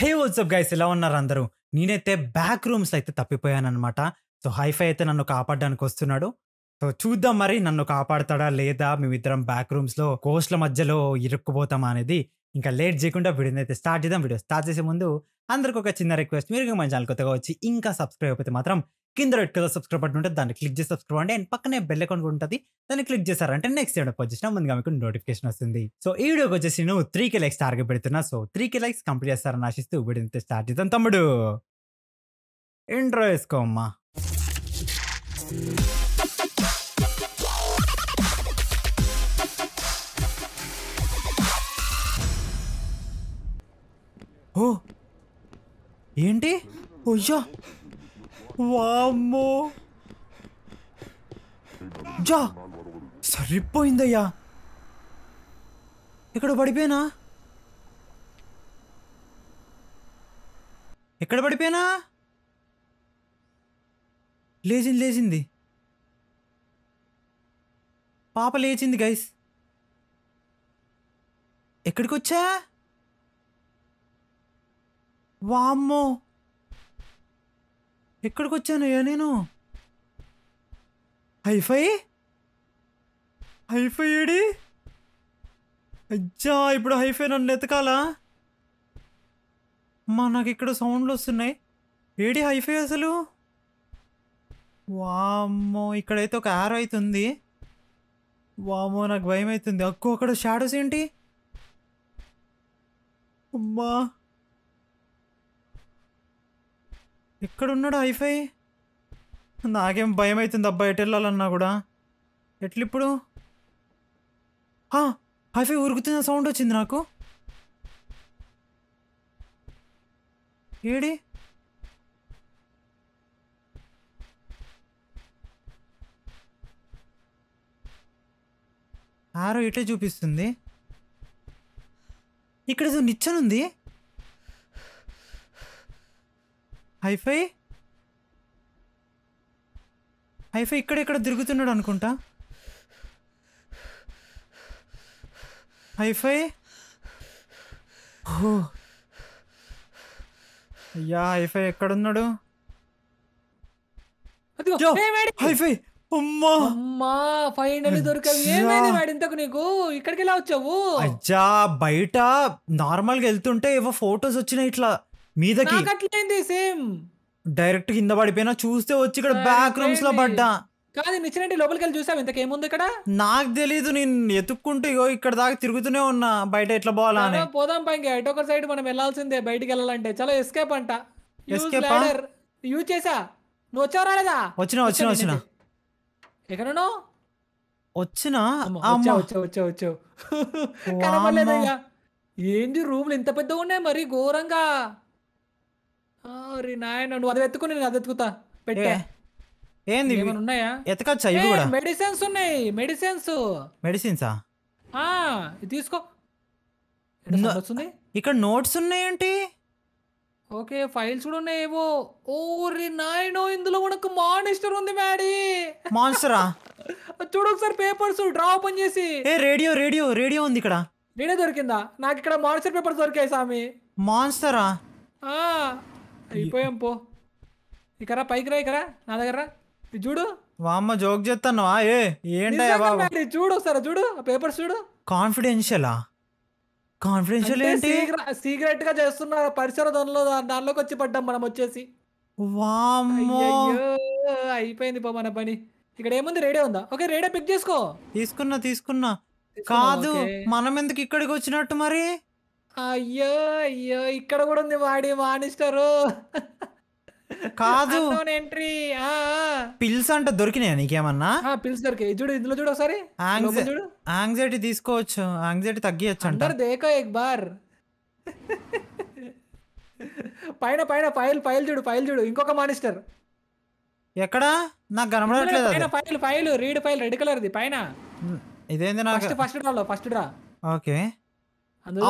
హే WhatsApp guys ఎలా ఉన్నారు అందరూ నేనైతే బ్యాక్ రూమ్స్ అయితే తప్పిపోయానమాట సో హైఫై అయితే నన్ను కాపాడడానికి వస్తున్నాడు సో చూద్దాం మరి నన్ను కాపాడతాడా లేదా మేమిద్దరం బ్యాక్ రూమ్స్లో కోస్ట్ల మధ్యలో ఇరుక్కుపోతామా అనేది ఇంకా లేట్ చేయకుండా వీడియో అయితే స్టార్ట్ చేద్దాం వీడియో స్టార్ట్ చేసే ముందు అందరికి ఒక చిన్న రిక్వెస్ట్ మీరు మన ఛానల్ కొత్తగా వచ్చి ఇంకా సబ్స్క్రైబ్ అయిపోతే మాత్రం కింద రెడ్ కలర్ సబ్స్క్రైబ్ బటన్ ఉంటుంది దాన్ని క్లిక్ చేసి సబ్స్క్రైబ్ అండి అండ్ పక్కనే బెల్ అకౌంట్ ఉంటుంది దాన్ని క్లిక్ చేశారంటే నెక్స్ట్ ఏడో వచ్చేసిన ముందుగా మీకు నోటిఫికేషన్ వస్తుంది సో ఈ వీడియోకి వచ్చేసి నువ్వు కి లైక్స్ టార్గెట్ పెడుతున్నా so three K likes complete చేస్తారని ఆశిస్తూ వీడియో స్టార్ట్ చేద్దాం తమ్ముడు ఇంట్రో వేసుకో అమ్మా ఓ ఏంటి ఓయ్యో వామ్మో జా సరిపోయిందయ్యా ఇక్కడ పడిపోయినా ఎక్కడ పడిపోయినా లేచింది లేచింది పాప లేచింది గైస్ ఎక్కడికి వచ్చా వామ్మో ఎక్కడికి వచ్చానయ్యా నేను హైఫై హైఫై ఏడి అజ్జా ఇప్పుడు హైఫై నన్ను ఎతకాలా అమ్మా నాకు ఇక్కడ సౌండ్లు వస్తున్నాయి ఏడి హైఫై అసలు వామ్మో ఇక్కడైతే ఒక యారో అవుతుంది వామో నాకు భయం అవుతుంది అక్కో అక్కడ షాడోస్ ఏంటి అమ్మా ఎక్కడున్నాడు హైఫై నాకేం భయం అవుతుంది అబ్బాయి ఎటు వెళ్ళాలన్నా కూడా ఎట్లిప్పుడు హైఫై ఉరుకుతున్న సౌండ్ వచ్చింది నాకు ఏడి ఆరో ఇటే చూపిస్తుంది ఇక్కడ నిచ్చనుంది హైఫై హైఫై ఇక్కడ ఇక్కడ తిరుగుతున్నాడు అనుకుంటా హైఫై ఓ అయ్యా హైఫై ఎక్కడున్నాడు హైఫై ఫైనల్ ఏమైంది ఇంతకు నీకు ఇక్కడికి వచ్చావు అచ్చా బయట నార్మల్ గా వెళ్తుంటే ఏవో ఫొటోస్ వచ్చినాయి ఇట్లా మీదకి సేమ్ డైరెక్ట్ కింద పడిపోయినా చూస్తే వచ్చి ఇక్కడ బ్యాక్ రూమ్స్ లో పడ్డా కాదు నిచ్చినట్టు లోపలికి వెళ్ళి చూసావు ఇంతకేముంది ఇక్కడ నాకు తెలియదు నేను ఎత్తుక్కుంటే ఇగో ఇక్కడ దాకా తిరుగుతూనే ఉన్నా బయట ఎట్లా పోవాలా పోదాం పైకి ఎటు ఒక సైడ్ మనం వెళ్ళాల్సిందే బయటికి వెళ్ళాలంటే చాలా ఎస్కేప్ అంట ఎస్కేప్ యూజ్ చేసా నువ్వు వచ్చావు రాలేదా వచ్చిన వచ్చిన వచ్చిన ఎక్కడ వచ్చినా వచ్చావు వచ్చావు వచ్చావు వచ్చావు రూమ్లు ఇంత పెద్దగా ఉన్నాయి మరి ఘోరంగా అరే నాయన నువ్వు అది ఎత్తుకుని నేను అది ఎత్తుకుతా పెట్టే ఏంది ఏమైనా ఉన్నాయా ఎతకచ్చా ఇవి కూడా మెడిసిన్స్ ఉన్నాయి మెడిసిన్స్ మెడిసిన్స్ ఆ ఇది తీసుకో వస్తుంది ఇక్కడ నోట్స్ ఉన్నాయంటే ఓకే ఫైల్స్ కూడా ఉన్నాయి ఏవో ఓరి నాయనో ఇందులో మనకు మానిస్టర్ ఉంది మ్యాడీ మాన్స్టరా చూడు ఒకసారి పేపర్స్ డ్రా ఓపెన్ చేసి ఏ రేడియో రేడియో రేడియో ఉంది ఇక్కడ రేడియో దొరికిందా నాకు ఇక్కడ మాన్స్టర్ పేపర్స్ దొరికాయి సామి మాన్స్టరా అయిపోయాం పో ఇక్కడ పైకి రా ఇక్కడ నా దగ్గర చూడు వామ్మ జోక్ చేస్తున్నావా ఏ ఏంటి చూడు సరే చూడు పేపర్స్ చూడు కాన్ఫిడెన్షియలా కాన్ఫిడెన్షియల్ ఏంటి సీక్రెట్ గా చేస్తున్నారు పరిసర దానిలో దానిలోకి వచ్చి పడ్డాం మనం వచ్చేసి వామ్మో అయిపోయింది పో మన పని ఇక్కడ ఏముంది రేడియో ఉందా ఓకే రేడియో పిక్ చేసుకో తీసుకున్నా తీసుకున్నా కాదు మనం ఎందుకు ఇక్కడికి వచ్చినట్టు మరి అయ్యో అయ్యో ఇక్కడ కూడా ఉంది వాడి మానిస్టరు కాదు ఎంట్రీ పిల్స్ అంట దొరికినాయా నీకేమన్నా పిల్స్ దొరికాయి చూడు ఇందులో చూడు ఒకసారి చూడు యాంగ్జైటీ తీసుకోవచ్చు యాంగ్జైటీ తగ్గియచ్చు అంటారు దేకో ఎక్ బార్ పైన పైన ఫైల్ ఫైల్ చూడు ఫైల్ చూడు ఇంకొక మానిస్టర్ ఎక్కడా నాకు కనబడట్లేదు పైన file file read file red colour ది పైన ఇదేంది ఫస్ట్ ఫస్ట్ డ్రాలో ఫస్ట్ డ్రా ఓకే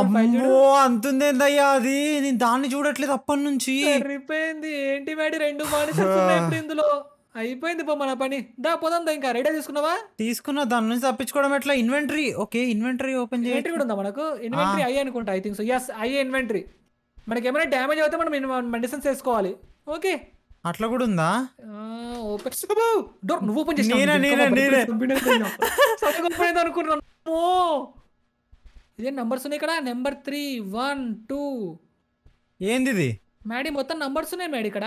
అమ్మో అంతుందేందయ్యా అది నేను దాన్ని చూడట్లేదు అప్పటి నుంచి అయిపోయింది ఏంటి మేడి రెండు మానేసి ఇందులో అయిపోయింది పో మన పని దా పోదాం ఇంకా రెడీ తీసుకున్నావా తీసుకున్నా దాని నుంచి తప్పించుకోవడం ఎట్లా ఇన్వెంటరీ ఓకే ఇన్వెంటరీ ఓపెన్ చేయ ఇన్వెంటరీ కూడా ఉందా మనకు ఇన్వెంటరీ అయ్యి అనుకుంటా ఐ థింక్ సో ఎస్ అయ్యే ఇన్వెంటరీ మనకి ఏమైనా డ్యామేజ్ అవుతే మనం మెడిసిన్స్ వేసుకోవాలి ఓకే అట్లా కూడా ఉందా డోర్ నువ్వు ఓపెన్ చేసి అనుకున్నాను ఇదే నంబర్స్ ఉన్నాయి ఇక్కడ నెంబర్ త్రీ వన్ టూ ఏంది మేడీ మొత్తం నంబర్స్ ఉన్నాయి మేడీ ఇక్కడ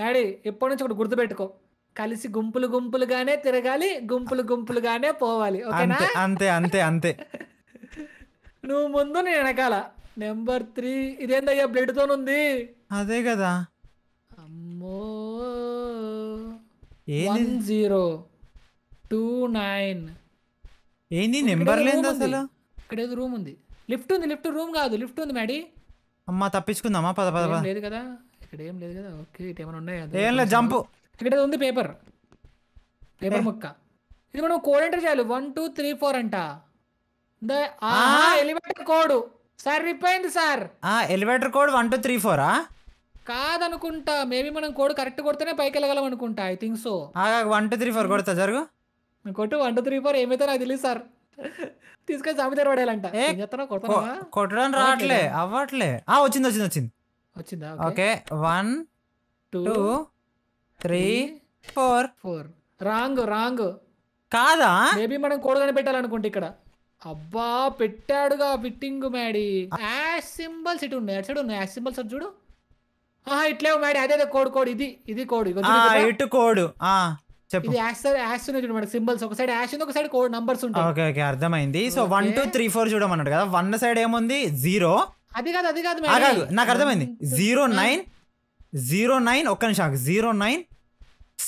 మేడీ ఎప్పటి నుంచి ఒకటి గుర్తుపెట్టుకో కలిసి గుంపులు గుంపులుగానే తిరగాలి గుంపులు గుంపులుగానే పోవాలి ఓకేనా అంతే అంతే అంతే నువ్వు ముందు నేను వెనకాల నెంబర్ త్రీ ఇదేందయ్యా తో ఉంది అదే కదా అమ్మో వన్ జీరో టూ నైన్ ఏంది నెంబర్ లేదు అసలు ఇక్కడ ఏదో రూమ్ ఉంది లిఫ్ట్ ఉంది లిఫ్ట్ రూమ్ కాదు లిఫ్ట్ ఉంది మేడీ అమ్మా తప్పించుకుందామా పద పద లేదు కదా ఇక్కడ ఏం లేదు కదా ఓకే ఇటు ఏమైనా ఉన్నాయా ఏం లేదు జంప్ ఇక్కడ ఉంది పేపర్ పేపర్ ముక్క ఇది మనం కోడ్ ఎంటర్ చేయాలి వన్ టూ త్రీ ఫోర్ అంట ఎలివేటర్ కోడ్ సార్ రిపోయింది sir elevator code one two three ఫోరా కాదనుకుంటా మేబీ మనం కోడ్ కరెక్ట్ కొడితేనే పైకి వెళ్ళగలం అనుకుంటా I think so one two three four కొడతా జరుగు కొట్టు వన్ టూ త్రీ ఫోర్ ఏమైతే నాకు తెలియదు సార్ తీసుకొని సామితారు దగ్గర పడేయాలంట కొట్టడం రావట్లే అవ్వట్లే ఆ వచ్చింది వచ్చింది వచ్చింది వచ్చిందా okay one two three four four wrong wrong కాదా మేబీ మనం కూడదని పెట్టాలనుకుంటే ఇక్కడ అబ్బా పెట్టాడుగా ఫిట్టింగ్ మేడి యాష్ సింబల్స్ ఇటు ఉన్నాయి అటు సైడ్ ఉన్నాయి యాష్ సింబల్స్ చూడు ఇట్లే మేడి అదే కోడ్ కోడ్ ఇది ఇది కోడ్ ఇటు కోడ్ ఇది యాష్ సార్ యాష్ చూడండి మనకి సింబల్స్ ఒక సైడ్ యాష్ ఒక సైడ్ కోడ్ నంబర్స్ ఉంటాయి ఓకే ఓకే అర్థమైంది so one two three four చూడమన్నాడు కదా వన్ సైడ్ ఏముంది జీరో అది కాదు అది కాదు కాదు నాకు అర్థమైంది జీరో నైన్ జీరో నైన్ ఒక్క నిమిషం జీరో నైన్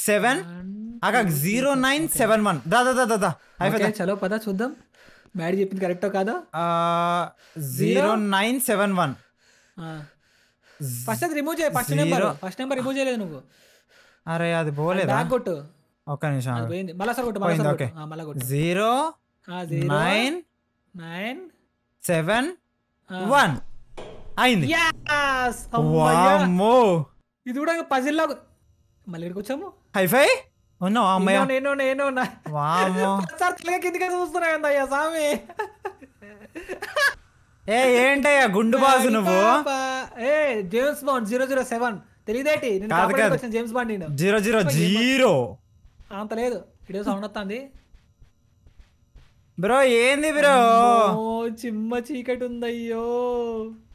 సెవెన్ అగా జీరో నైన్ సెవెన్ వన్ దాదా దా దాదా దా చలో పదా చూద్దాం మ్యాడీ చెప్పింది కరెక్ట్ కాదా zero nine seven one first remove చేయ first number first number remove చేయలేదు నువ్వు అరే అది పోలేదు కొట్టు ఒక్క నిమిషం okay zero nine nine seven one అయింది ఇది కూడా పజిల్ లాగా మళ్ళీ ఇక్కడికి వచ్చాము హైఫై ఉన్నావు అమ్మాయి నేను నేను సార్ తలగా అయ్యా సామి ఏ ఏంటయ్యా గుండు బాజు నువ్వు ఏ James Bond zero zero seven తెలియదేటి నేను James Bond zero zero zero అంత లేదు వీడియో సౌండ్ వస్తుంది బ్రో ఏంది బ్రో చిమ్మ చీకటి ఉందయ్యో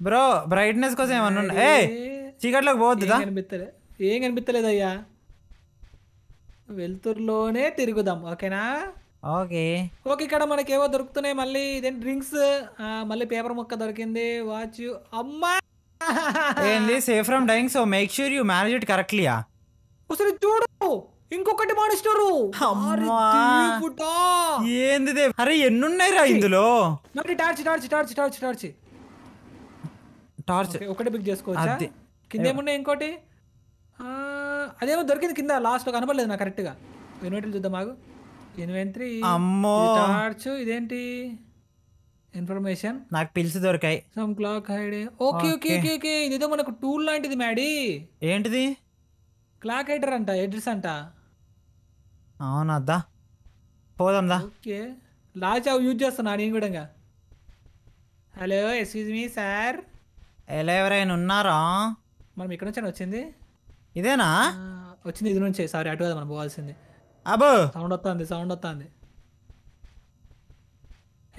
బ్రో బ్రైట్నెస్ కోసం ఏమన్నా ఏ చీకట్లోకి పోవద్దు కనిపిస్తలే ఏం కనిపిస్తలేదు అయ్యా వెలుతురులోనే తిరుగుదాం ఓకేనా ఓకే ఓకే ఇక్కడ మనకేవో దొరుకుతున్నాయి మళ్ళీ ఇదేంటి డ్రింక్స్ మళ్ళీ పేపర్ మొక్క దొరికింది వాచ్ అమ్మా ఏంది safe from dying so make sure you manage it కరెక్ట్లీయా ఒకసారి చూడు ఇంకొకటి మాడిస్తారు ఏంది అరే ఎన్నున్నాయి రా ఇందులో torch torch torch torch torch torch ఒకటి పిక్ చేసుకోవచ్చు కింద ఏమున్నాయి ఇంకోటి అదేమో దొరికింది కింద లాస్ట్ కనపడలేదు నాకు కరెక్ట్ గా ఇన్వెంటర్ చూద్దాం మాకు ఇన్వెంటరీ అమ్మో టార్చ్ ఇదేంటి ఇన్ఫర్మేషన్ నాకు పిలిచి దొరికాయి some clock hide okay okay okay okay ఇదేదో మనకు టూల్ లాంటిది మ్యాడీ ఏంటిది క్లాక్ హైడర్ అంట ఎడ్రస్ అంట అవునా దా పోదాం ఓకే లాస్ట్ యూజ్ చేస్తున్నా నేను కూడా హలో ఎక్స్క్యూజ్ మీ సార్ ఎలా ఎవరైనా ఉన్నారా మనం ఇక్కడ నుంచి వచ్చింది ఇదేనా వచ్చింది ఇది నుంచే సారీ అటు కదా మనం పోవాల్సింది అబో సౌండ్ వస్తుంది సౌండ్ వస్తుంది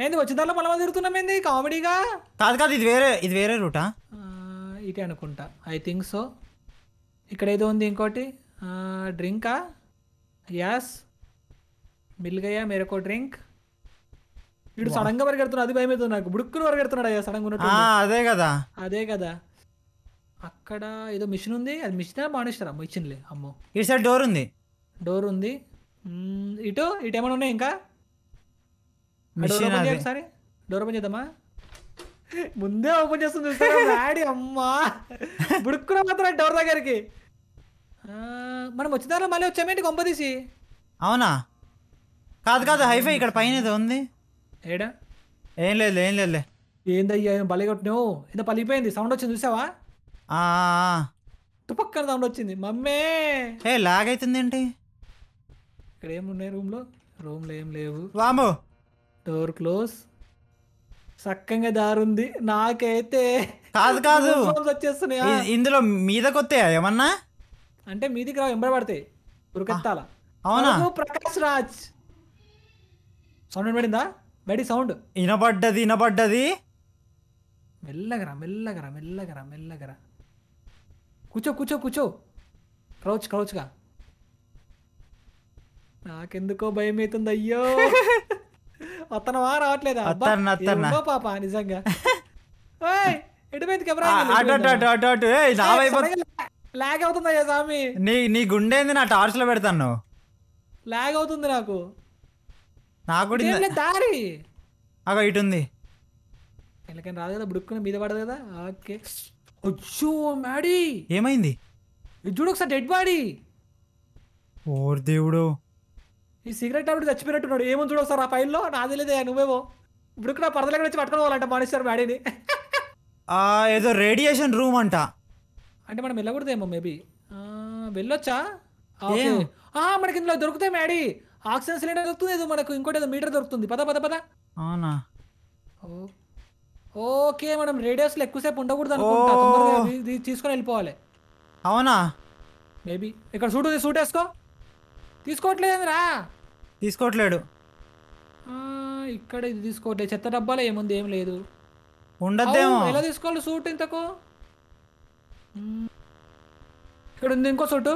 ఏంది వచ్చిన తర్వాత మళ్ళీ తిరుగుతున్నాం ఏంది కామెడీగా కాదు కాదు ఇది వేరే ఇది వేరే రూటా ఇటే అనుకుంటా ఐ థింక్ సో ఇక్కడ ఏదో ఉంది ఇంకోటి డ్రింకా यस మిల్ గయా మేరకో డ్రింక్ వీడు సడన్ గా పరిగెడుతున్నాడు అది భయం అవుతుంది నాకు బుడుక్కును పరిగెడుతున్నాడు అయ్యా సడన్ గా అదే కదా అదే కదా అక్కడ ఏదో మిషన్ ఉంది అది మిషన్ బాణిస్తారా మిషన్లే అమ్మో ఇటు సైడ్ డోర్ ఉంది డోర్ ఉంది ఇటు ఇటు ఏమైనా ఉన్నాయి ఇంకా మిషన్ ఓపెన్ సరే డోర్ ఓపెన్ చేద్దామా ముందే ఓపెన్ చేస్తుంది చూస్తారా అమ్మా బుడుక్కున మాత్రం డోర్ దగ్గరికి మనం వచ్చిన తర్వాత మళ్ళీ వచ్చామేంటి కొంపదీసి అవునా కాదు కాదు హైఫై ఇక్కడ పైన ఉంది ఏడా ఏం లేదు ఏం లేదులే ఏందయ్యా ఏం బలిగొట్టినావు ఏదో పలిగిపోయింది సౌండ్ వచ్చింది చూసావా తుపక్కన సౌండ్ వచ్చింది మమ్మే ఏ లాగ్ అవుతుంది ఏంటి ఇక్కడ ఏమున్నాయి రూమ్లో రూమ్లో ఏం లేవు వాము డోర్ క్లోజ్ సక్కంగా దారుంది నాకైతే కాదు కాదు ఇందులో మీద కొత్త ఏమన్నా అంటే మీదికి రావు ఎంబడబడతాయి ఉరికెత్తాల అవునా ప్రకాష్ రాజ్ సౌండ్ వినబడిందా బడి సౌండ్ వినబడ్డది వినబడ్డది మెల్లగరా మెల్లగరా మెల్లగరా మెల్లగరా కూర్చో కూర్చో కూర్చో క్రౌచ్ క్రౌచ్గా నాకెందుకో భయం అవుతుంది అయ్యో అతనవా రావట్లేదా పాప నిజంగా ఎటుపోయింది కెమెరా లాగ్ అవుతుందా కదా స్వామి నీ నీ గుండె నా టార్చ్ లో పెడతాను లాగ్ అవుతుంది నాకు నాకు కూడా దారి అగో ఇటు ఉంది ఎలాకైనా రాదు కదా బుడుక్కుని మీద పడదు కదా ఓకే అచ్చో మ్యాడీ ఏమైంది చూడు ఒకసారి డెడ్ బాడీ ఓర్ దేవుడు ఈ సిగరెట్ టాబ్లెట్ చచ్చిపోయినట్టున్నాడు ఏమో చూడు ఒకసారి ఆ ఫైల్లో నా లేదా నువ్వేమో ఇప్పుడు కూడా పరదలకి వచ్చి పట్టుకోవాలంట మనిషి మ్యాడీని ఏదో రేడియేషన్ రూమ్ అంట అంటే మనం వెళ్ళకూడదేమో మేబీ వెళ్ళొచ్చా మనకి ఇందులో దొరుకుతాయి మేడీ ఆక్సిజన్ సిలిండర్ దొరుకుతుంది ఏదో మనకు ఇంకోటి ఏదో మీటర్ దొరుకుతుంది పద పద పద అవునా ఓకే మనం రేడియోస్ లో ఎక్కువసేపు ఉండకూడదు అనుకుంటా తీసుకొని వెళ్ళిపోవాలి అవునా మేబీ ఇక్కడ సూట్ ఉంది సూట్ వేసుకో తీసుకోవట్లేదు రా తీసుకోవట్లేడు ఇక్కడ ఇది తీసుకోవట్లేదు చెత్త డబ్బాలో ఏముంది ఏం లేదు ఉండదు ఎలా తీసుకోవాలి సూట్ ఇంతకు ఇక్కడ ఉంది ఇంకో చోటు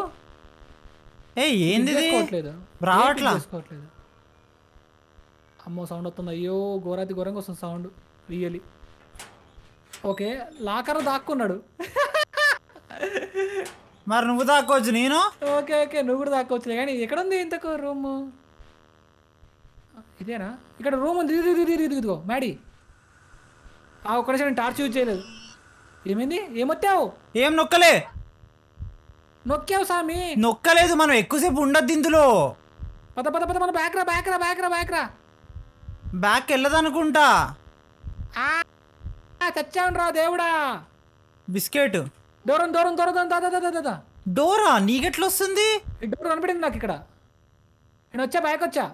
ఏ ఏంది రావట్లా అమ్మో సౌండ్ వస్తుంది అయ్యో ఘోరాతి ఘోరంగా వస్తుంది సౌండ్ రియలీ ఓకే లాకర్ దాక్కున్నాడు మరి నువ్వు దాక్కోవచ్చు నేను ఓకే ఓకే నువ్వు కూడా దాక్కోవచ్చు కానీ ఎక్కడ ఉంది ఇంతకు రూమ్ ఇదేనా ఇక్కడ రూమ్ ఉంది మ్యాడీ ఆ ఒక్కడ టార్చ్ యూజ్ చేయలేదు ఏమైంది ఏమొత్తావు ఏం నొక్కలే నొక్కావు సామి నొక్కలేదు మనం ఎక్కువసేపు ఉండద్దు ఇందులో పద పద పద మన బ్యాక్ రా బ్యాక్ రా బ్యాక్ రా బ్యాక్ రా బ్యాక్ వెళ్ళదనుకుంటా చచ్చాను రా దేవుడా బిస్కెట్ దూరం దూరం దూరం దాదా దాదా దాదా డోరా నీకెట్లా వస్తుంది డోర్ కనపడింది నాకు ఇక్కడ నేను వచ్చా బ్యాక్ వచ్చా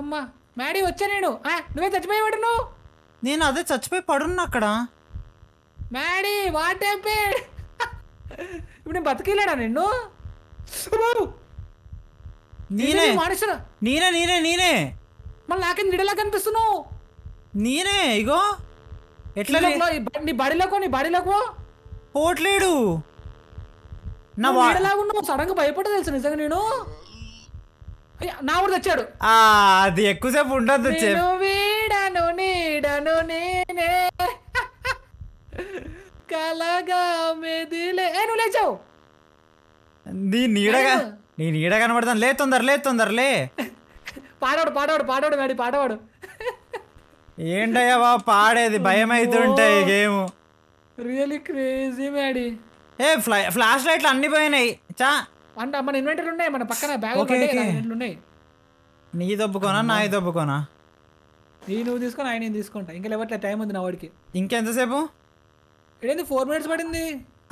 అమ్మా మ్యాడీ వచ్చా నేను నువ్వే చచ్చిపోయి పడును నేను అదే చచ్చిపోయి పడున్నా అక్కడ మ్యాడీ వాట్ హ్యాపెడ్ ఇప్పుడు నేను బతికిలేడా నిన్ను నేనే మనుషులు నేనే నేనే నేనే మళ్ళీ నాకేం నిడలా కనిపిస్తున్నావు నేనే ఇగో ఎట్లా నీ బడిలోకో నీ బడిలోకో పోట్లేడు నా వాడలాగున్నావు సడన్ గా భయపడ తెలుసు నిజంగా నేను నా కూడా తెచ్చాడు అది ఎక్కువసేపు ఉండదు వీడను నీడను నేనే కలగా మెదిలే ఏ నువ్వు లేచావు నీ నీడగా నీ నీడ కనబడతాను లే తొందర లే తొందర లే పాడవాడు పాడవాడు పాడవాడు వాడి పాడవాడు ఏంటయ్యా బాబు పాడేది భయం అవుతుంటాయి గేమ్ రియల్లీ క్రేజీ మ్యాడీ ఏ ఫ్లై ఫ్లాష్ లైట్లు అన్ని పోయినాయి చా అంటే మన ఇన్వెంటర్లు ఉన్నాయి మన పక్కన బ్యాగ్ ఉన్నాయి నీ దొబ్బుకోనా నా దొబ్బుకోనా నీ నువ్వు తీసుకొని ఆయన తీసుకుంటా ఇంకా లేవట్లే టైం ఉంది నా వాడికి ఇంకెంతసేపు ఏంది ఫోర్ మినిట్స్ పడింది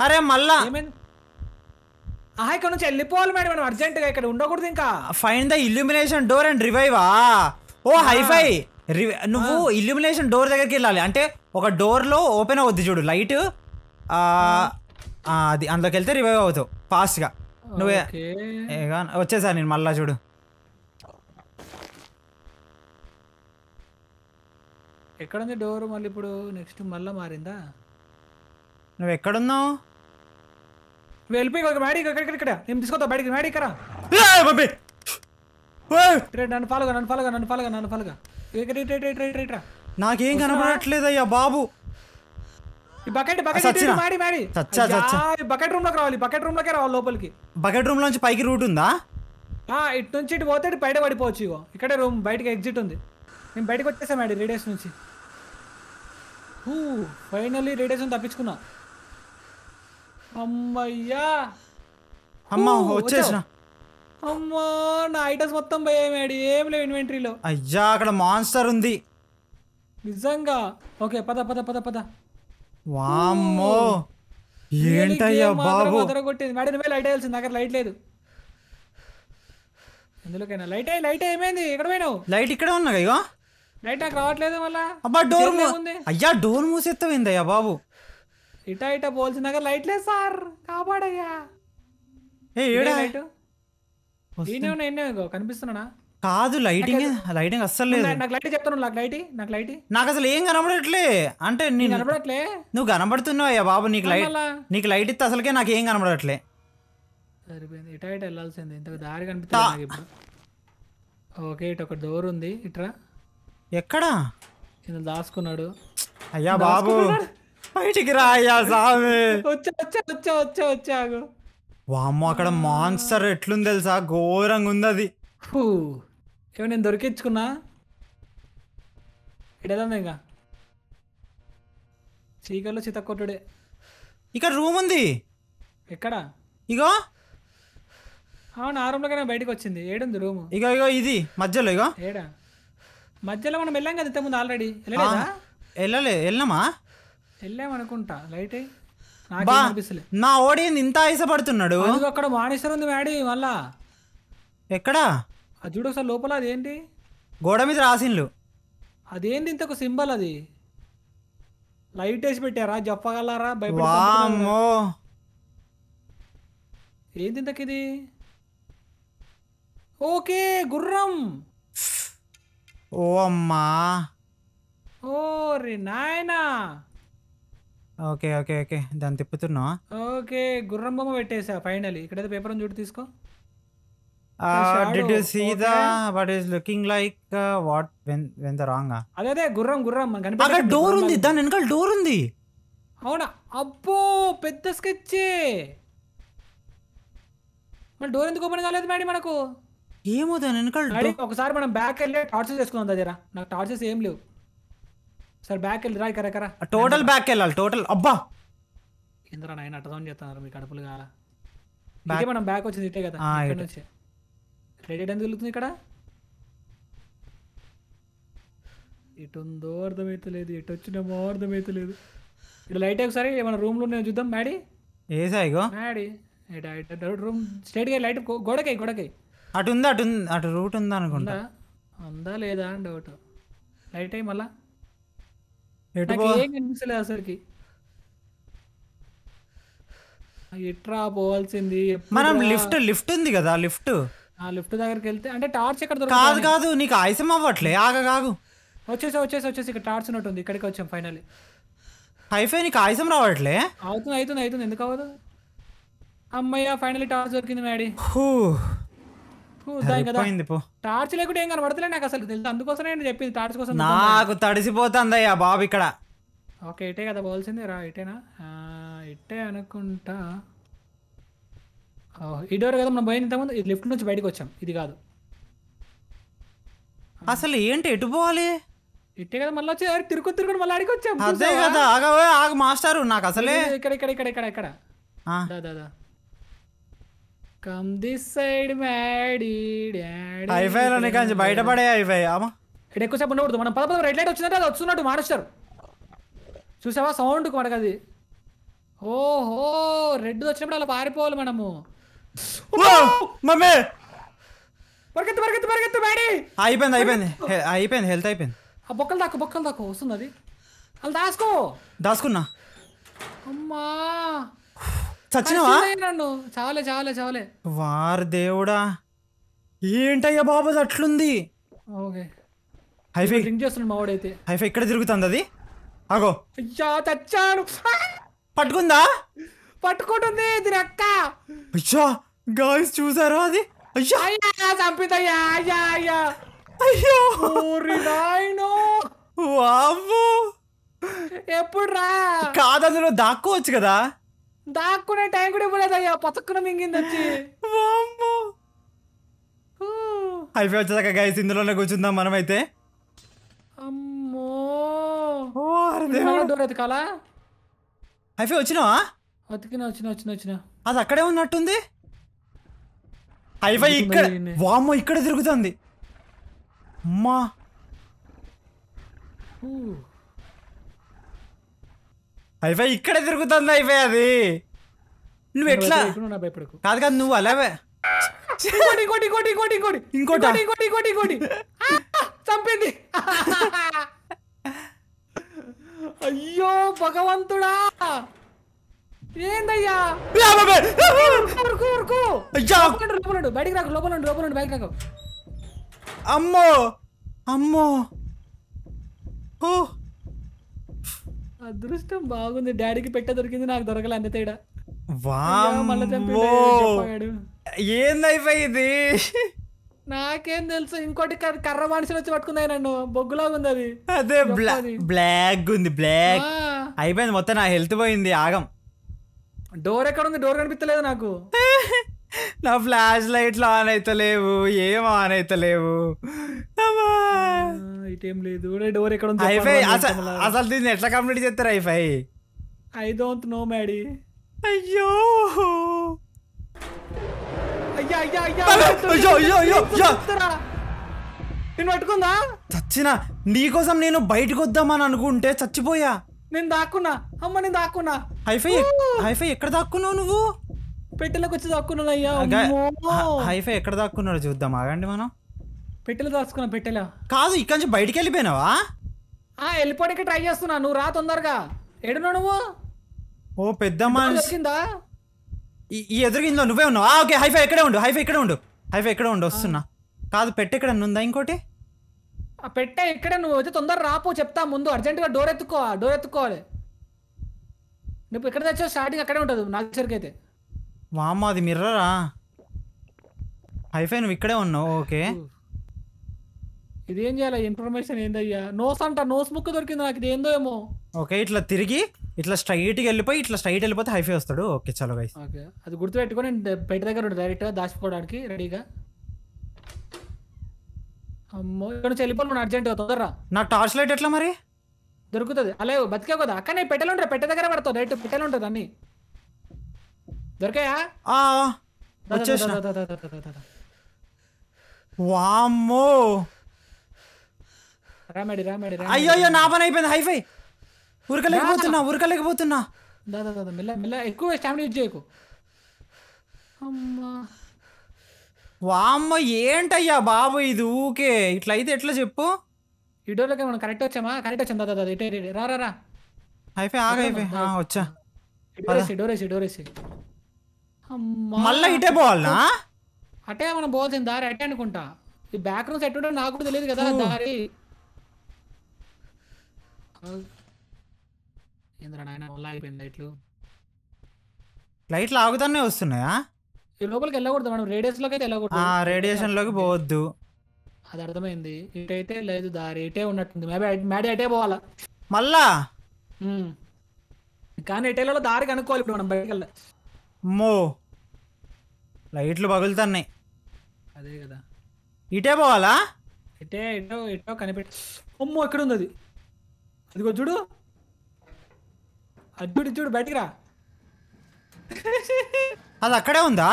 అరే మళ్ళా ఆహా ఇక్కడ నుంచి వెళ్ళిపోవాలి మేడం మేడం అర్జెంట్గా ఇక్కడ ఉండకూడదు ఇంకా fine the illumination door and రివైవా ఓ హైఫై నువ్వు ఇల్యూమినేషన్ డోర్ దగ్గరికి వెళ్ళాలి అంటే ఒక డోర్లో ఓపెన్ అవుద్ది చూడు లైట్ అది అందులోకి వెళ్తే రివైవ్ అవుతావు ఫాస్ట్గా నువ్వే వచ్చేసా నేను మళ్ళా చూడు ఎక్కడ ఉంది డోర్ మళ్ళీ ఇప్పుడు నెక్స్ట్ మళ్ళీ మారిందా నువ్వు ఎక్కడున్నావు వెళ్ళిపోయి ఒక మేడీ ఇక్కడ ఇక్కడ నేను తీసుకొస్తా బయటికి మేడీ ఇక్కడ నన్ను ఫాలోగా నన్ను ఫాలోగా నన్ను ఫాలోగా నన్ను ఫాలోగా నాకేం కనపడట్లేదు అయ్యా బాబు బకెట్ బకెట్ బకెట్ రూమ్ లోకి రావాలి బకెట్ రూమ్ లోకే రావాలి లోపలికి బకెట్ రూమ్ లోంచి పైకి రూట్ ఉందా ఇటు నుంచి ఇటు పోతే బయట పడిపోవచ్చు ఇగో ఇక్కడే రూమ్ బయటకి ఎగ్జిట్ ఉంది నేను బయటకు వచ్చేసా మేడం రేడియేషన్ నుంచి ఫైనల్లీ రేడియేషన్ తప్పించుకున్నా అమ్మయ్యా అమ్మ వచ్చేసిన అమ్మో నా ఐటమ్స్ మొత్తం పోయాయి ఏం లేవు ఇన్వెంటరీలో అయ్యా అక్కడ మాన్స్టర్ ఉంది నిజంగా ఓకే పద పద పద పద వామ్మో ఏంటయ్యా బాబు కొట్టింది మేడం నువ్వే లైట్ వేయాల్సింది అక్కడ లైట్ లేదు ఎందులోకైనా లైట్ అయ్యి లైట్ ఏమైంది ఎక్కడ పోయినావు లైట్ ఇక్కడే ఉన్నా ఇగో లైట్ నాకు రావట్లేదు మళ్ళా అబ్బా డోర్ అయ్యా డోర్ అయ్యా బాబు ఇటా ఇటా పోల్చిన లైట్ లేదు సార్ కాపాడయ్యా లైట్ ఈయనే కాదు లైటింగ్ లైటింగ్ అస్సలు లేదు నాకు లైట్ చెప్తాను నాకు లైట్ నాకు లైట్ నాకు అసలు ఏం కనబడట్లే అంటే నేను కనబడట్లే నువ్వు కనబడుతున్నావు అయ్యా బాబు నీకు లైట్ నీకు లైట్ ఇస్తే అసలుకే నాకు ఏం కనబడట్లే సరిపోయింది ఇటా ఇటు వెళ్ళాల్సింది ఇంత దారి కనిపిస్తుంది నాకు ఇప్పుడు ఓకే ఇటు ఒక డోర్ ఉంది ఇట్రా ఎక్కడా ఇందులో దాచుకున్నాడు అయ్యా బాబు బయటికి రాయ్యా సామి వచ్చా వచ్చా వచ్చా వచ్చా వామ్మో అక్కడ మాన్స్టర్ ఎట్లుంది తెలుసా ఘోరంగా ఉంది అది ఏమో నేను దొరికించుకున్నా ఇడదాం ఇంకా చీకల్లో చితక్కొట్టుడే ఇక్కడ రూమ్ ఉంది ఎక్కడ ఇగో అవును ఆ బయటకు వచ్చింది ఏడుంది రూమ్ ఇక ఇగో ఇది మధ్యలో ఇగో ఏడా మధ్యలో మనం వెళ్ళాం కదా ఇంతకుముందు ఆల్రెడీ వెళ్ళలేదా వెళ్ళలే వెళ్ళామా వెళ్ళామనుకుంటా లైట్ అయ్యి బా నా ఓడియన్ ఇంత ఆయాసపడుతున్నాడు అక్కడ మానేశ్వరం ఉంది వాడి మళ్ళా ఎక్కడ అది చూడు ఒకసారి లోపల అదేంటి గోడ మీద రాసిన్లు అదేంటి ఇంత ఒక సింబల్ అది లైట్ వేసి పెట్టారా చెప్పగలరా వామ్మో ఏంటి ఇంతకి ఇది ఓకే గుర్రం ఓ అమ్మా ఓ రే నాయనా ఓకే. ఓకే. ఓకే. దాన్ని తిప్పుతున్నా ఓకే. గుర్రం బొమ్మ పెట్టేసా ఫైనలీ. ఇక్కడేదో పేపర్ ఉంది చూడు తీసుకో. ఇక్కడ ah, shadow did you see the what is looking like what when when the రాంగా? అదే అదే గుర్రం గుర్రం మనకు అక్కడ డోర్ ఉంది. దాని వెనకాల డోర్ ఉంది. అవునా అబ్బో పెద్ద స్కెచ్చే మన డోర్ ఎందుకు ఓపెన్ కాలేదు మేడం మనకు ఏమో దాని వెనకాల డాడీ ఒకసారి మనం బ్యాక్ వెళ్ళి టార్చెస్ వేసుకుందాం దగ్గర నాకు టార్చెస్ ఏం లేవు సార్ బ్యాక్ వెళ్ళి రా ఇక్కడ టోటల్ బ్యాక్ వెళ్ళాలి టోటల్ అబ్బా ఇంద్ర నాయన అటదౌన్ చేస్తున్నారు మీ కడుపులు కాల బ్యాక్ మనం బ్యాక్ వచ్చింది ఇట్టే కదా ఇక్కడ నుంచి క్రెడిట్ ఎందుకు వెళ్తుంది ఇక్కడ ఇటు ఉందో అర్థమైతలేదు ఇటు వచ్చినామో అర్థమైతలేదు ఇక్కడ లైట్ ఒకసారి మన రూమ్లో ఉన్నాయో చూద్దాం మ్యాడీ ఏ సాయిగో మ్యాడీ రూమ్ గా లైట్ గోడకాయ గోడకాయ అటు ఉంది అటు అటు రూట్ ఉందా అనుకుంటా ఉందా లేదా అని డౌట్ లైట్ అయ్యి మళ్ళా కనిపించలే అసలుకి ఎట్రా పోవాల్సింది మనం లిఫ్ట్ లిఫ్ట్ ఉంది కదా లిఫ్ట్ ఆ లిఫ్ట్ దగ్గరికి వెళ్తే అంటే టార్చ్ ఎక్కడ కాదు కాదు నీకు ఆయుసం అవ్వట్లే ఆగ కాగు వచ్చేసి వచ్చేసి వచ్చేసి ఇక్కడ టార్చ్ ఉంది ఇక్కడికి వచ్చాం ఫైనల్లీ హైఫై నీకు ఆయుసం రావట్లే అవుతుంది అవుతుంది అవుతుంది ఎందుకు అవ్వదు అమ్మయ్య ఫైనల్లీ టార్చ్ దొరికింది మేడీ చూద్దాం కదా టార్చ్ లేకుండా ఏం కనబడతలే నాకు అసలు తెలుసు అందుకోసమే చెప్పింది టార్చ్ కోసం నాకు తడిసిపోతుందయ్యా బాబు ఇక్కడ ఓకే ఇటే కదా పోల్సింది రా ఇటేనా ఇటే అనుకుంటా ఈ డోర్ కదా మనం పోయిన ఇంతకుముందు ఇది లిఫ్ట్ నుంచి బయటకు వచ్చాం ఇది కాదు అసలు ఏంటి ఎటు పోవాలి ఇట్టే కదా మళ్ళీ వచ్చి తిరుగు తిరుగు మళ్ళీ అడిగి వచ్చాం అదే కదా ఆగవే ఆగ మాస్టారు నాకు అసలే ఇక్కడ ఇక్కడ ఇక్కడ ఇక్కడ ఇక్కడ దాదా come this side Maddy daddy hifi లో నీకు బయటపడే హైఫై ఆమా ఇక్కడ ఎక్కువసేపు ఉండకూడదు మనం పద పద రెడ్ లైట్ వచ్చిందంటే అది వస్తున్నట్టు మారుస్తారు చూసావా సౌండ్ మనకది ఓహో రెడ్ వచ్చినప్పుడు అలా పారిపోవాలి మనము మమ్మీ పరిగెత్తు పరిగెత్తు పరిగెత్తు మ్యాడీ అయిపోయింది అయిపోయింది అయిపోయింది హెల్త్ అయిపోయింది ఆ బొక్కలు దాకు బొక్కలు దాకు వస్తుంది అది అలా దాసుకో దాసుకున్నా అమ్మా చచ్చినావా వారు దేవుడా ఏంటయ్యా బాబు అట్లుంది ఓకే హైఫై చేస్తున్నాడు హైఫై ఇక్కడ తిరుగుతుంది అది అగో అయ్యా చచ్చాడు పట్టుకుందా పట్టుకుంటుంది ఇది రక్క అయ్యా గాయస్ చూసారా అది అయ్యా చంపితయ్యా అయ్యా అయ్యా అయ్యో నాయనో ఎప్పుడు రా కాదు అందులో దాక్కోవచ్చు కదా దాక్కునే టైం కూడా ఇవ్వలేదయ్యా పతక్కున మింగింది వచ్చి అయిపోయి వచ్చేదాకా గైస్ ఇందులోనే కూర్చుందాం మనమైతే అమ్మో డోర్ ఎతకాల అయిపోయి వచ్చినావా అతికిన వచ్చిన వచ్చిన వచ్చిన అది అక్కడే ఉన్నట్టుంది హైఫై ఇక్కడ వామ్మో ఇక్కడ తిరుగుతుంది అమ్మా అయిపోయి ఇక్కడే తిరుగుతుంది అయిపోయి అది నువ్వు ఎట్లా కాదు కాదు నువ్వు అలావే ఇంకోటి చంపింది అయ్యో భగవంతుడా ఏందయ్యా బయటికి రాకు లోపల లోపల బయటికి రాకు అమ్మో అమ్మో ఓ అదృష్టం బాగుంది డాడీకి పెట్ట దొరికింది నాకు దొరకలే అంత తేడా ఏందైపోయి నాకేం తెలుసు ఇంకోటి కర్ర మనుషులు వచ్చి పట్టుకున్నాయి నన్ను బొగ్గులాగా ఉంది అది అదే బ్లాక్ ఉంది బ్లాక్ అయిపోయింది మొత్తం నా హెల్త్ పోయింది ఆగం డోర్ ఎక్కడ ఉంది డోర్ కనిపించలేదు నాకు నా ఫ్లాష్ లైట్లు ఆన్ అవుతలేవు ఏం ఆన్ అవుతలేవు ఇటేం లేదు డోర్ ఎక్కడ ఉంది ఐఫై అసలు దీన్ని ఎట్లా కంప్లీట్ చేస్తారు ఐఫై ఐ డోంట్ నో మ్యాడీ అయ్యో అయ్యా అయ్యా అయ్యా అయ్యో అయ్యో అయ్యో నేను పట్టుకుందా చచ్చిన నీకోసం నేను బయటకు వద్దామని అనుకుంటే చచ్చిపోయా నేను దాక్కున్నా అమ్మ నేను దాక్కున్నా హైఫై హైఫై ఎక్కడ దాక్కున్నావు నువ్వు పెట్టెలకు వచ్చి దాక్కున్నాడు అయ్యా హైఫై ఎక్కడ దాక్కున్నాడు చూద్దాం ఆగండి మనం పెట్టెలు దాచుకున్నా పెట్టెలా కాదు ఇక్కడ నుంచి బయటికి వెళ్ళిపోయినావా వెళ్ళిపోవడానికి ట్రై చేస్తున్నా నువ్వు రా తొందరగా ఎడునా నువ్వు ఓ పెద్ద మనిషి ఈ ఎదురుగిందో నువ్వే ఉన్నావు ఓకే హైఫై ఎక్కడే ఉండు హైఫై ఇక్కడే ఉండు హైఫై ఇక్కడే ఉండు వస్తున్నా కాదు పెట్టె ఇక్కడ ఉందా ఇంకోటి ఆ పెట్టె ఇక్కడే నువ్వు వచ్చి తొందర రాపో చెప్తా ముందు అర్జెంటుగా డోర్ ఎత్తుకో డోర్ ఎత్తుకోవాలి నువ్వు ఎక్కడ తెచ్చావు స్టార్టింగ్ అక్కడే ఉంటుంది నాకు సరికైతే వామ్మ అది మిర్రరా హైఫై నువ్వు ఇక్కడే ఉన్నావు ఓకే ఇదేం చేయాలి ఇన్ఫర్మేషన్ ఏందయ్యా నోస్ అంట నోస్ ముక్క దొరికింది నాకు ఇది ఏందో ఏమో ఓకే ఇట్లా తిరిగి ఇట్లా స్ట్రైట్కి వెళ్ళిపోయి ఇట్లా స్ట్రైట్ వెళ్ళిపోతే హైఫై వస్తాడు ఓకే చలో గైస్ ఓకే అది గుర్తుపెట్టుకొని బయట దగ్గర ఉండు డైరెక్ట్గా దాచిపోవడానికి రెడీగా అమ్మో ఇక్కడ నుంచి వెళ్ళిపోవాలి అర్జెంట్ తొందరరా నా టార్చ్ లైట్ ఎట్లా మరి దొరుకుతుంది అలా బతికే కదా అక్కడ పెట్టెలు ఉంటారు పెట్టె దగ్గర పడతావు డైరెక్ట్ పెట్టెలు ఉంటుంది అన్నీ దొరికాయా వచ్చేసిన వామ్మో రామేడి రామేడి అయ్యో అయ్యో నా పని అయిపోయింది హైఫై ఉరకలేకపోతున్నా ఉరకలేకపోతున్నా దాదా దాదా మెల్ల మెల్ల ఎక్కువ స్టామినా యూజ్ చేయకు అమ్మా వామ్మ ఏంటయ్యా బాబు ఇది ఊకే ఇట్లా అయితే ఎట్లా చెప్పు డోర్లోకి మనం కరెక్ట్ వచ్చామా కరెక్ట్ వచ్చాం దాదా దాదా ఇటే రా రా రా హైఫై ఆగైపోయి వచ్చా డోరేసి డోరేసి డోరేసి మళ్ళీ ఇటే పోవాలనా అటే మనం పోతుంది దారి అటే అనుకుంటా ఈ బ్యాక్ రూమ్స్ ఎట్టుంటే నాకు కూడా తెలియదు కదా దారి అయిపోయింది లైట్లు లైట్లు ఆగుతానే వస్తున్నాయా ఈ లోపలికి వెళ్ళకూడదు మనం రేడియేషన్ లోకి అయితే వెళ్ళకూడదు రేడియేషన్ లోకి పోవద్దు అది అర్థమైంది ఇటైతే లేదు దారి ఇటే ఉన్నట్టుంది మేబీ మేడే అటే పోవాలా మళ్ళా కానీ ఇటేలలో దారి కనుక్కోవాలి ఇప్పుడు మనం బయటకు వెళ్ళాలి అమ్మో లైట్లు పగులుతున్నాయి అదే కదా ఇటే పోవాలా ఇటే ఇటో ఇటో కనిపెట్టి అమ్మో ఎక్కడ ఉంది అది అదిగో చూడు అది చూడు చూడు బయటికి రా అది అక్కడే ఉందా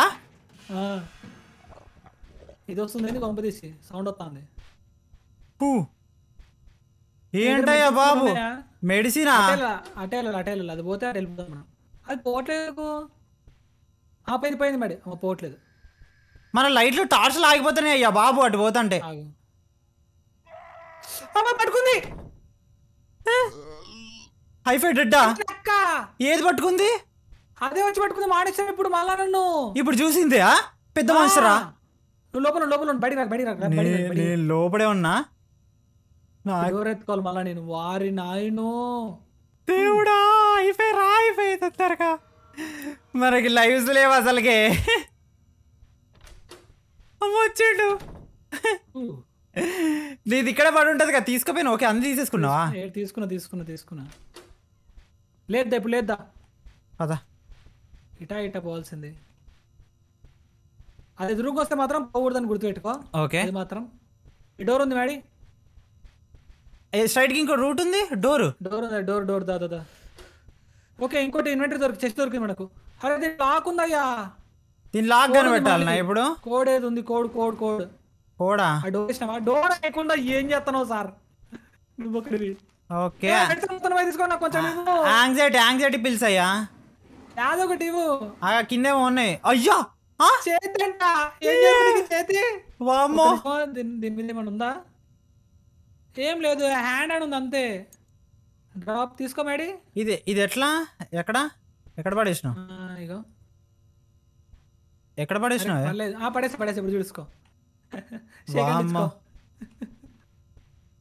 ఇది వస్తుంది తీసి సౌండ్ వస్తుంది ఏంటయ్యా బాబు మెడిసిన్ అటే అటే అటేలా అది పోతే అటు వెళ్ళిపోతాం మనం అది పోవట్లేదు ఆ పైన మరి పోవట్లేదు మన లైట్లు టార్చ్లు ఆగిపోతున్నాయి అయ్యా బాబు అటు పోతుంటే పట్టుకుంది హైఫై డెడ్డా ఏది పట్టుకుంది అదే వచ్చి పట్టుకుంది మానేసాను ఇప్పుడు మళ్ళా నన్ను ఇప్పుడు చూసిందే పెద్ద మనిషిరా నువ్వు లోపల లోపల బయట రాక బయట రా నేను ఉన్నా ఎవరెత్తుకోవాలి మళ్ళా నేను వారి నాయను దేవుడా హైఫై రా హైఫై తొందరగా మనకి లైవ్స్ లేవు అసలుకే వచ్చాడు నీది ఇక్కడ పడి ఉంటుంది కదా తీసుకోపోయినా ఓకే అన్ని తీసేసుకున్నావా తీసుకున్నా తీసుకున్నా తీసుకున్నా లేదా ఇప్పుడు లేదా అదా ఇటా ఇటా పోవాల్సింది అది ఎదురుకు వస్తే మాత్రం పోకూడదని గుర్తుపెట్టుకో ఓకే అది మాత్రం ఈ డోర్ ఉంది మేడీ స్ట్రైట్కి ఇంకో రూట్ ఉంది డోర్ డోర్ ఉంది డోర్ డోర్ దాదా ఓకే ఇంకోటి ఇన్వెంటరీ దొరికి చెస్ దొరికింది మనకు అరే దీని లాక్ ఉందయ్యా దీని లాక్ కనిపెట్టాలన్నా ఇప్పుడు కోడ్ ఏది ఉంది కోడ్ కోడ్ కోడ్ కోడా డోర్ ఇచ్చినావా డోర్ లేకుండా ఏం చేస్తున్నావు సార్ నువ్వు ఒకటి ఓకే తీసుకోండి కొంచెం యాంగ్జైటీ యాంగ్జైటీ పిల్స్ అయ్యా యాదొకటి కింద ఉన్నాయి అయ్యా చేతి అంట చేతి వామ్మో దీని మీద ఏమైనా ఉందా ఏం లేదు హ్యాండ్ అని ఉంది అంతే డ్రాప్ తీసుకో మేడి ఇది ఇది ఎట్లా ఎక్కడ ఎక్కడ పడేసినావు ఇగో ఎక్కడ పడేసినావు ఆ పడేసి పడేసి ఇప్పుడు చూసుకో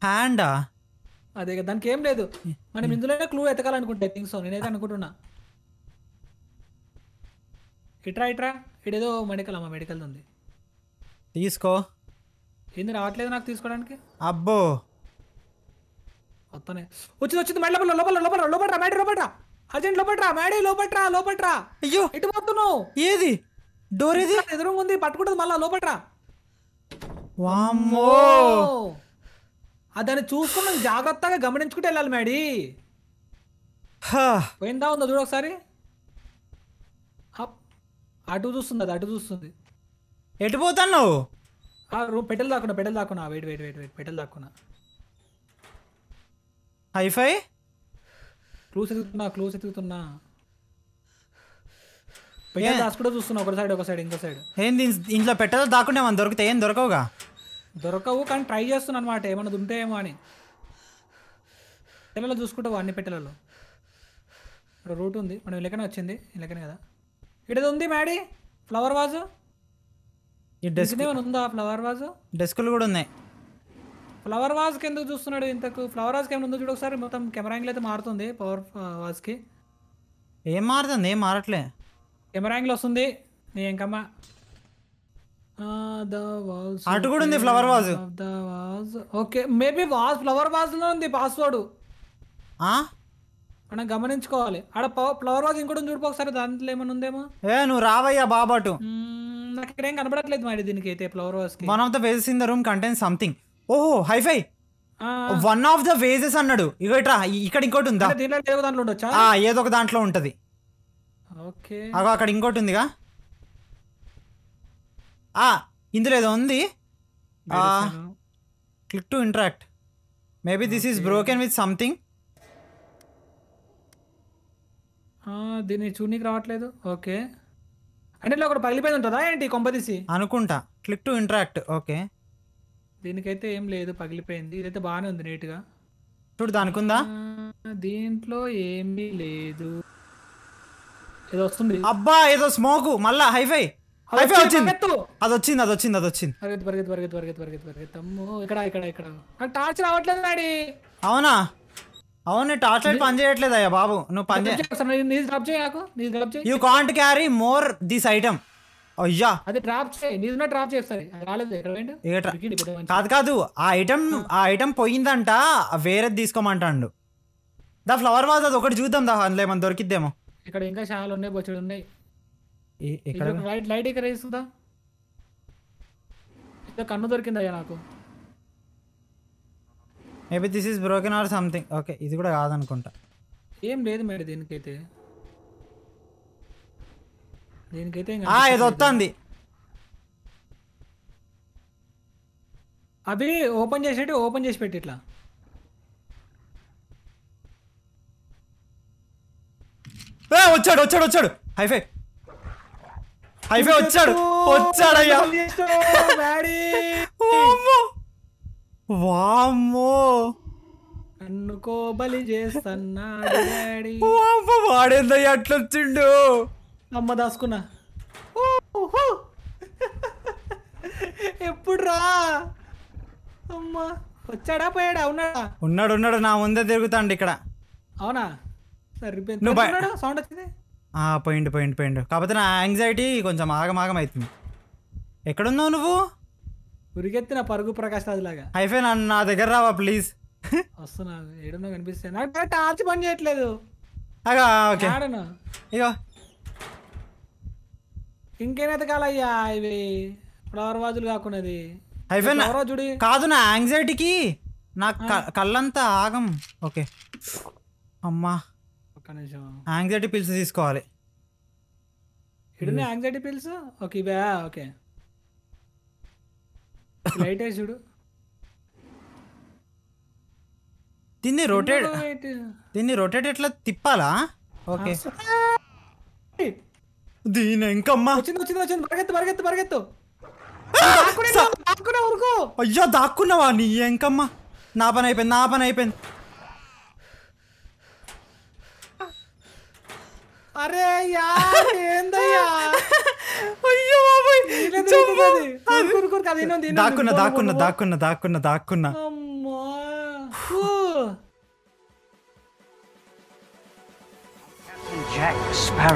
హ్యాండా అదే దానికి ఏం లేదు మనం ఇందులోనే క్లూ ఎతకాలనుకుంటే థింగ్స్ నేనైతే అనుకుంటున్నా ఇట్రా ఇట్రా ఇడేదో మెడికల్ అమ్మా మెడికల్ ఉంది తీసుకో ఏంది రావట్లేదు నాకు తీసుకోవడానికి అబ్బో వస్తానే వచ్చింది వచ్చింది మెడ లోపల లోపల లోపల లోపట్రా మేడీ లోపట్రా అర్జెంట్ లోపట్రా మేడీ లోపట్రా లోపట్రా అయ్యో ఎటు పోతున్నావు ఏది డోర్ ఏది ఎదురుగా ఉంది పట్టుకుంటుంది మళ్ళా లోపట్రా వామ్మో దాన్ని చూసుకుని జాగ్రత్తగా గమనించుకుంటూ వెళ్ళాలి మేడీ పోయిందా ఉందా చూడు ఒకసారి అటు చూస్తుంది అది అటు చూస్తుంది ఎటు పోతాను పెట్టెలు దాక్కున్నా పెట్టెలు దాక్కున్నా వెయిట్ వెయిట్ వెయిట్ వెయిట్ పెట్టెలు దాక్కున్నా హైఫై క్లూస్ ఎదుగుతున్నా క్లూస్ ఎదుగుతున్నా పెట్టేది దాచుకుంటూ చూస్తున్నా ఒక సైడ్ ఒక సైడ్ ఇంకో సైడ్ ఏంది ఇంట్లో పెట్టదో దాక్కుంటే మనం దొరుకుతాయి ఏం దొరకవుగా దొరకవు కానీ ట్రై చేస్తున్నా అనమాట దుంటే ఉంటాయేమో అని పిల్లలు చూసుకుంటావు అన్ని పెట్టెలలో ఇక్కడ రూట్ ఉంది మనం ఇళ్ళకనే వచ్చింది ఇళ్ళకనే కదా ఇక్కడ ఉంది మ్యాడీ ఫ్లవర్ వాజు డెస్క్ ఉందా ఫ్లవర్ వాజు డెస్కులు కూడా ఉన్నాయి ఫ్లవర్ వాజ్కి ఎందుకు చూస్తున్నాడు ఇంతకు ఫ్లవర్ వాజ్ కెమెరా ఉందో చూడు ఒకసారి మొత్తం కెమెరా యాంగిల్ అయితే మారుతుంది పవర్ uh, కి ఏం మారుతుంది ఏం మారట్లే కెమెరా యాంగిల్ వస్తుంది నీ ఇంకమ్మా అటు కూడా ఉంది flower vase the vase okay maybe vase flower వాజ్లో ఉంది పాస్వర్డ్ మనం గమనించుకోవాలి ఆడ ఫ్లవర్ వాజ్ ఇంకోటి చూడు ఒకసారి దాంట్లో ఏమైనా ఉందేమో ఏ నువ్వు రావయ్యా బాబాటు నాకు ఏం కనబడట్లేదు మరి దీనికి అయితే flower vase one of the in the room content something ఓహో hifi one of the vases అన్నాడు ఇగో ఇక్కడ ఇంకోటి ఉందా ఏదో ఒక దాంట్లో ఉంటది అగో అక్కడ ఇంకోటి ఉందిగా ఆ ఇందులో ఏదో ఉంది click to interact maybe this is broken with something దీన్ని చూడనీకి రావట్లేదు ఓకే అంటే ఒకటి పగిలిపోయింది ఉంటుందా ఏంటి కొంపదీసి అనుకుంటా క్లిక్ టు ఇంటరాక్ట్ ఓకే దీనికైతే ఏం లేదు పగిలిపోయింది ఇదైతే బాగానే ఉంది నీట్గా చూడు దానికి దీంట్లో ఏమీ లేదు ఏదో వస్తుంది అబ్బా ఏదో స్మోక్ మళ్ళా హైఫై హైఫై వచ్చింది అది వచ్చింది అది వచ్చింది అది వచ్చింది పరిగెత్తు పరిగెత్తు పరిగెత్తు పరిగెత్తు పరిగెత్తు పరిగెత్తమ్ము ఇక్కడ ఇక్కడ ఇక్కడ టార్చ్ రావట్లేదు నాడి అవునా అవును టార్చ్ లైట్ పని చేయట్లేదు అయ్యా బాబు నువ్వు పని చేయ డ్రాప్ చేయకు డ్రాప్ చేయ you can't carry more this item అయ్యా అది ట్రాప్ చేయి నిజమే ట్రాప్ చేస్తాను రాలేదు కాదు కాదు ఆ ఐటమ్ ఆ ఐటమ్ పోయిందంట వేరేది తీసుకోమంటాడు దా ఫ్లవర్ వాజ్ అది ఒకటి చూద్దాం దా అందులో ఏమన్నా దొరికిద్దేమో ఇక్కడ ఇంకా చాలా ఉన్నాయి బొచ్చుడు ఉన్నాయి ఇక్కడ లైట్ లైట్ ఇక్కడ వేస్తుందా కన్ను దొరికిందయ్యా నాకు maybe this is broken or something okay ఇది కూడా కాదనుకుంటా ఏం లేదు మేడం దీనికైతే దీనికైతే ఏదో వస్తుంది అవి ఓపెన్ చేసేటి ఓపెన్ చేసి పెట్టి ఇట్లా వచ్చాడు వచ్చాడు వచ్చాడు హైఫై హైఫై వచ్చాడు వచ్చాడయ్యా వామ్మో కన్నుకో బలి చేస్తున్నాడు వాడేందయ్యా అట్లొచ్చిండు అమ్మ దాసుకున్నా ఎప్పుడు అమ్మా వచ్చాడా పోయాడా ఉన్నాడా ఉన్నాడు ఉన్నాడు నా ముందే తిరుగుతాండి ఇక్కడ అవునా సరిపోయింది సౌండ్ వచ్చింది పోయిండు పోయిండు పోయిండు కాకపోతే నా యాంగ్జైటీ కొంచెం ఆగమాగం అవుతుంది ఎక్కడున్నావు నువ్వు ఉరిగెత్తిన పరుగు ప్రకాష్ లాగా హైఫే నన్ను నా దగ్గర రావా ప్లీజ్ వస్తున్నా ఏడున్నా కనిపిస్తే నాకు టార్చ్ పని చేయట్లేదు ఓకే ఇగో ఇంకేం ఎతకాలయ్యా ఇవి ఫ్లవర్ వాజులు కాకున్నది చూడి కాదు నా యాంగ్జైటీకి నా కళ్ళంతా ఆగం ఓకే అమ్మా ఒక్క నిమిషం యాంగ్జైటీ పిల్స్ తీసుకోవాలి హిడెన్ యాంగ్జైటీ పిల్స్ ఓకే ఇవే ఓకే లైట్ వేసి చూడు దీన్ని రొటేట్ దీన్ని రొటేట్ ఎట్లా తిప్పాలా ఓకే దీని ఇంకమ్మా వచ్చింది వచ్చింది వచ్చింది పరిగెత్తు పరిగెత్తు పరిగెత్తు దాక్కునే ఊరుకో అయ్యో దాక్కున్నావా నీ ఇంకమ్మా నా పని అయిపోయింది నా పని అయిపోయింది అరే ఏందయ్యా అయ్యో దాక్కున్నా దాక్కున్నా దాక్కున్నా దాక్కున్నా దాక్కున్నా అమ్మా Jack Sparrow.